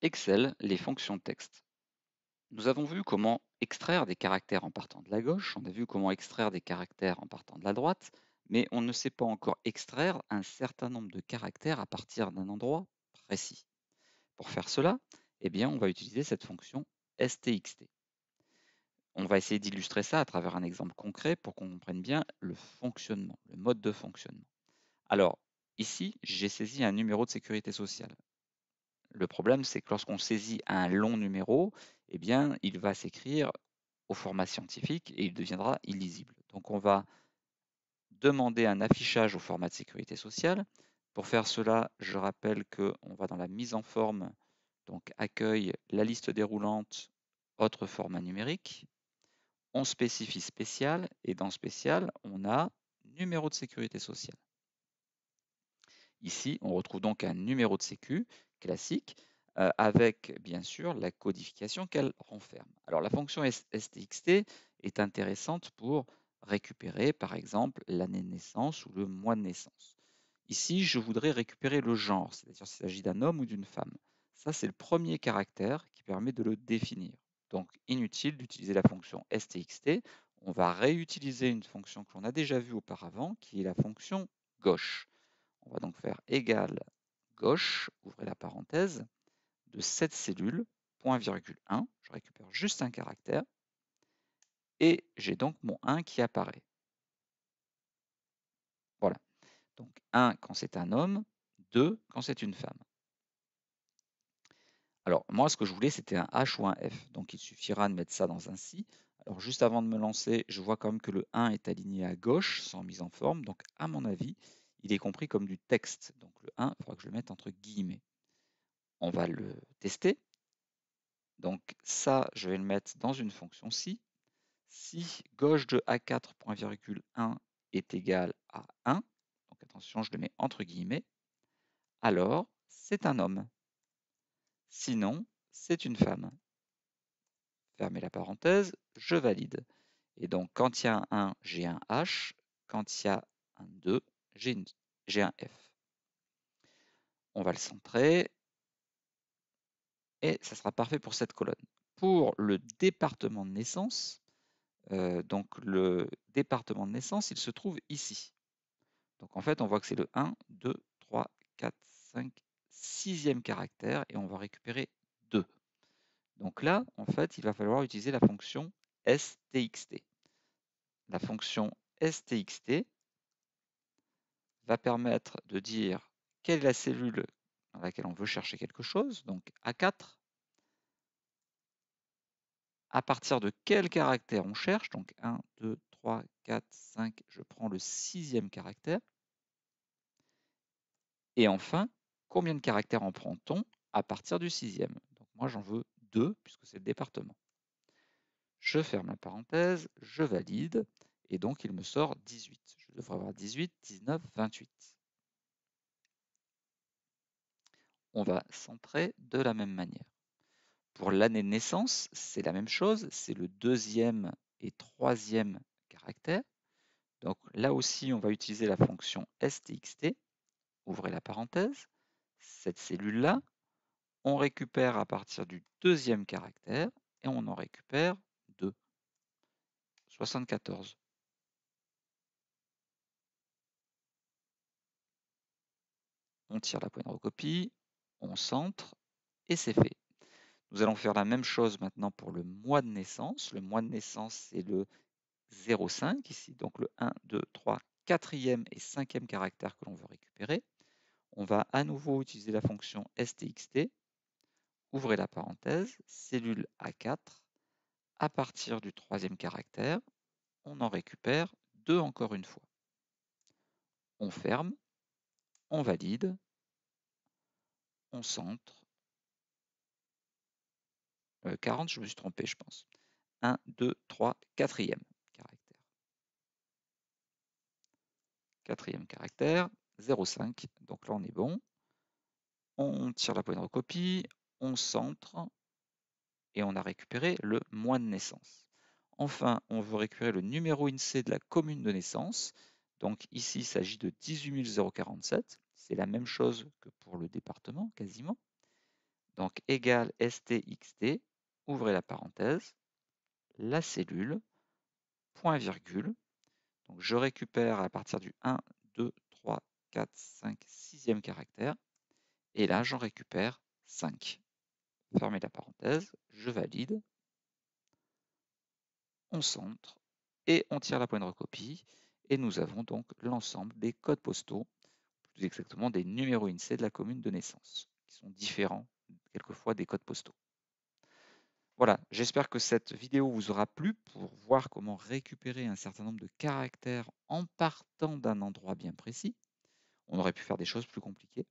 Excel, les fonctions texte. Nous avons vu comment extraire des caractères en partant de la gauche, on a vu comment extraire des caractères en partant de la droite, mais on ne sait pas encore extraire un certain nombre de caractères à partir d'un endroit précis. Pour faire cela, eh bien, on va utiliser cette fonction stxt. On va essayer d'illustrer ça à travers un exemple concret pour qu'on comprenne bien le fonctionnement, le mode de fonctionnement. Alors, ici, j'ai saisi un numéro de sécurité sociale. Le problème, c'est que lorsqu'on saisit un long numéro, eh bien, il va s'écrire au format scientifique et il deviendra illisible. Donc on va demander un affichage au format de sécurité sociale. Pour faire cela, je rappelle qu'on va dans la mise en forme, donc accueil, la liste déroulante, autre format numérique. On spécifie spécial et dans spécial, on a numéro de sécurité sociale. Ici, on retrouve donc un numéro de sécu classique euh, avec bien sûr la codification qu'elle renferme. Alors la fonction STXT est intéressante pour récupérer par exemple l'année de naissance ou le mois de naissance. Ici, je voudrais récupérer le genre, c'est-à-dire s'il s'agit d'un homme ou d'une femme. Ça, c'est le premier caractère qui permet de le définir. Donc, inutile d'utiliser la fonction stxt. On va réutiliser une fonction que l'on a déjà vue auparavant, qui est la fonction gauche. On va donc faire égal gauche, ouvrez la parenthèse, de cette cellule, point virgule 1, je récupère juste un caractère, et j'ai donc mon 1 qui apparaît. Voilà. Donc 1 quand c'est un homme, 2 quand c'est une femme. Alors moi, ce que je voulais, c'était un H ou un F, donc il suffira de mettre ça dans un si. Alors juste avant de me lancer, je vois quand même que le 1 est aligné à gauche, sans mise en forme, donc à mon avis, il est compris comme du texte. Donc le 1, il faudra que je le mette entre guillemets. On va le tester. Donc ça, je vais le mettre dans une fonction si. Si gauche de a 41 est égal à 1, donc attention, je le mets entre guillemets, alors c'est un homme. Sinon, c'est une femme. Fermez la parenthèse, je valide. Et donc, quand il y a un 1, j'ai un H. Quand il y a un 2, j'ai un f On va le centrer. Et ça sera parfait pour cette colonne. Pour le département de naissance, euh, donc le département de naissance, il se trouve ici. Donc en fait, on voit que c'est le 1, 2, 3, 4, 5, 6e caractère et on va récupérer 2. Donc là, en fait, il va falloir utiliser la fonction stxt. La fonction stxt, va permettre de dire quelle est la cellule dans laquelle on veut chercher quelque chose, donc A4, à partir de quel caractère on cherche, donc 1, 2, 3, 4, 5, je prends le sixième caractère, et enfin, combien de caractères en prend-on à partir du sixième Donc moi j'en veux 2 puisque c'est le département. Je ferme la parenthèse, je valide, et donc, il me sort 18. Je devrais avoir 18, 19, 28. On va centrer de la même manière. Pour l'année de naissance, c'est la même chose. C'est le deuxième et troisième caractère. Donc là aussi, on va utiliser la fonction stxt. Ouvrez la parenthèse. Cette cellule-là, on récupère à partir du deuxième caractère et on en récupère 2. 74. on tire la poignée de recopie, on centre, et c'est fait. Nous allons faire la même chose maintenant pour le mois de naissance. Le mois de naissance, c'est le 0,5 ici, donc le 1, 2, 3, 4e et 5e caractère que l'on veut récupérer. On va à nouveau utiliser la fonction stxt, ouvrez la parenthèse, cellule A4, à partir du troisième caractère, on en récupère deux encore une fois. On ferme on valide, on centre. 40, euh, je me suis trompé, je pense. 1, 2, 3, quatrième caractère. Quatrième caractère, 0,5. Donc là, on est bon. On tire la poignée de copie, on centre et on a récupéré le mois de naissance. Enfin, on veut récupérer le numéro INSEE de la commune de naissance donc ici, il s'agit de 18 047. C'est la même chose que pour le département, quasiment. Donc égale STXT, ouvrez la parenthèse, la cellule, point virgule. Donc je récupère à partir du 1, 2, 3, 4, 5, 6e caractère. Et là, j'en récupère 5. Fermez la parenthèse, je valide. On centre et on tire la pointe de recopie. Et nous avons donc l'ensemble des codes postaux, plus exactement des numéros INSEE de la commune de naissance, qui sont différents quelquefois des codes postaux. Voilà, j'espère que cette vidéo vous aura plu pour voir comment récupérer un certain nombre de caractères en partant d'un endroit bien précis. On aurait pu faire des choses plus compliquées.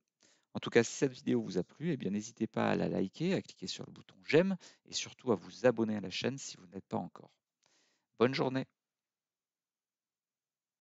En tout cas, si cette vidéo vous a plu, eh bien n'hésitez pas à la liker, à cliquer sur le bouton j'aime et surtout à vous abonner à la chaîne si vous n'êtes pas encore. Bonne journée